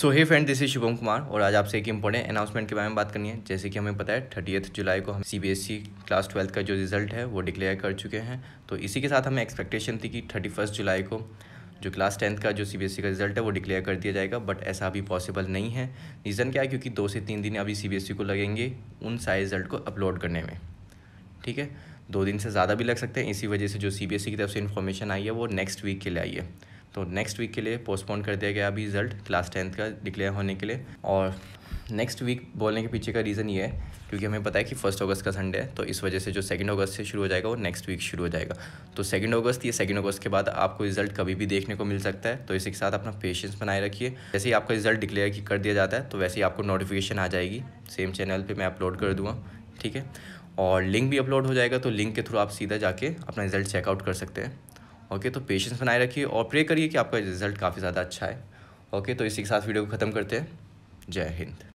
so hey friend this is Shubham Kumar और आज आपसे एक इम्पोर्टेंट अनाउंसमेंट के बारे में बात करनी है जैसे कि हमें पता है थर्टी जुलाई को हम सीबीएसई क्लास ट्वेल्थ का जो रिजल्ट है वो डिक्लेयर कर चुके हैं तो इसी के साथ हमें एक्सपेक्टेशन थी कि थर्टी फर्स्ट जुलाई को जो क्लास टेंथ का जो सीबीएसई e का रिजल्ट है वो डिक्लेयर कर दिया जाएगा बट ऐसा अभी पॉसिबल नहीं है रीज़न क्या है क्योंकि दो से तीन दिन अभी सीबीएसई e को लगेंगे उन सारे रिजल्ट को अपलोड करने में ठीक है दो दिन से ज़्यादा भी लग सकते हैं इसी वजह से जो सीबीएसई e की तरफ से इन्फॉर्मेशन आई है वो नेक्स्ट वीक के लिए आई है तो नेक्स्ट वीक के लिए पोस्टपोन कर दिया गया अभी रिज़ल्ट क्लास टेंथ का डिक्लेयर होने के लिए और नेक्स्ट वीक बोलने के पीछे का रीज़न ये है क्योंकि हमें पता है कि फर्स्ट अगस्त का संडे है तो इस वजह से जो सेकंड अगस्त से शुरू हो जाएगा वो नेक्स्ट वीक शुरू हो जाएगा तो सेकंड अगस्त या सेकंड अगस्त के बाद आपको रिजल्ट कभी भी देखने को मिल सकता है तो इसी के साथ अपना पेशेंस बनाए रखिए जैसे ही आपका रिजल्ट डिक्लेयर कर दिया जाता है तो वैसे ही आपको नोटिफिकेशन आ जाएगी सेम चैनल पर मैं अपलोड कर दूँगा ठीक है और लिंक भी अपलोड हो जाएगा तो लिंक के थ्रू आप सीधा जाके अपना रिजल्ट चेकआउट कर सकते हैं ओके तो पेशेंस बनाए रखिए और प्रे करिए कि आपका रिजल्ट काफ़ी ज़्यादा अच्छा है ओके तो इसी के साथ वीडियो को ख़त्म करते हैं जय हिंद